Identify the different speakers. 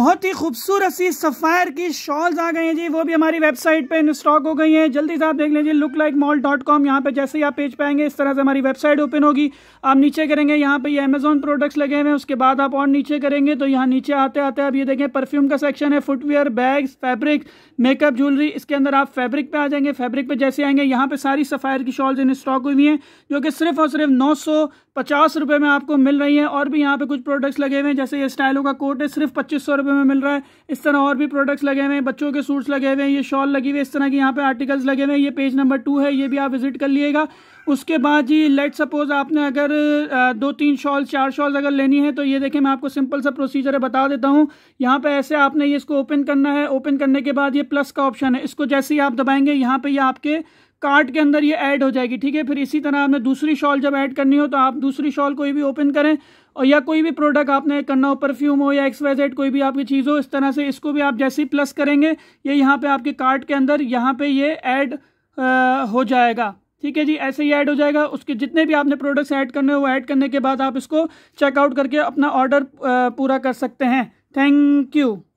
Speaker 1: बहुत ही खूबसूरत सी सफ़ायर की शॉल्स आ गई हैं जी वो भी हमारी वेबसाइट पे स्टॉक हो गई हैं जल्दी से आप देख जी look like mall dot com यहाँ पर जैसे ही आप पेज पाएंगे इस तरह से हमारी वेबसाइट ओपन होगी आप नीचे करेंगे यहाँ पे ये अमेजोन प्रोडक्ट्स लगे हुए हैं उसके बाद आप और नीचे करेंगे तो यहाँ नीचे आते आते आप ये देखें परफ्यूम का सेक्शन है footwear bags fabric makeup jewellery इसके अंदर आप फैब्रिक पे आ जाएंगे फैब्रिक पे जैसे आएंगे यहाँ पे सारी सफ़ायर की शॉल्स इन स्टॉक हुई हैं जो कि सिर्फ और सिर्फ नौ सौ पचास रुपये में आपको मिल रही है और भी यहाँ पे कुछ प्रोडक्ट्स लगे हुए हैं जैसे ये स्टाइलों का कोट है सिर्फ पच्चीस सौ रुपए में मिल रहा है इस तरह और भी प्रोडक्ट्स लगे हुए हैं बच्चों के सूट्स लगे हुए हैं ये शॉल लगी हुई है इस तरह के यहाँ पे आर्टिकल्स लगे हुए हैं ये पेज नंबर टू है ये भी आप विजिट कर लिएगा उसके बाद जी लेट सपोज आपने अगर दो तीन शॉल चार शॉल अगर लेनी है तो ये देखें मैं आपको सिंपल सा प्रोसीजर है बता देता हूँ यहाँ पे ऐसे आपने ये इसको ओपन करना है ओपन करने के बाद ये प्लस का ऑप्शन है इसको जैसे ही आप दबाएंगे यहाँ पे ये आपके कार्ट के अंदर ये ऐड हो जाएगी ठीक है फिर इसी तरह आपने दूसरी शॉल जब ऐड करनी हो तो आप दूसरी शॉल कोई भी ओपन करें और या कोई भी प्रोडक्ट आपने करना हो परफ्यूम हो या एक्स वाई जेड कोई भी आपकी चीज़ हो इस तरह से इसको भी आप जैसे ही प्लस करेंगे ये यहाँ पे आपके कार्ट के अंदर यहाँ पे ये ऐड हो जाएगा ठीक है जी ऐसे ही ऐड हो जाएगा उसके जितने भी आपने प्रोडक्ट्स ऐड करने हो वो ऐड करने के बाद आप इसको चेकआउट करके अपना ऑर्डर पूरा कर सकते हैं थैंक यू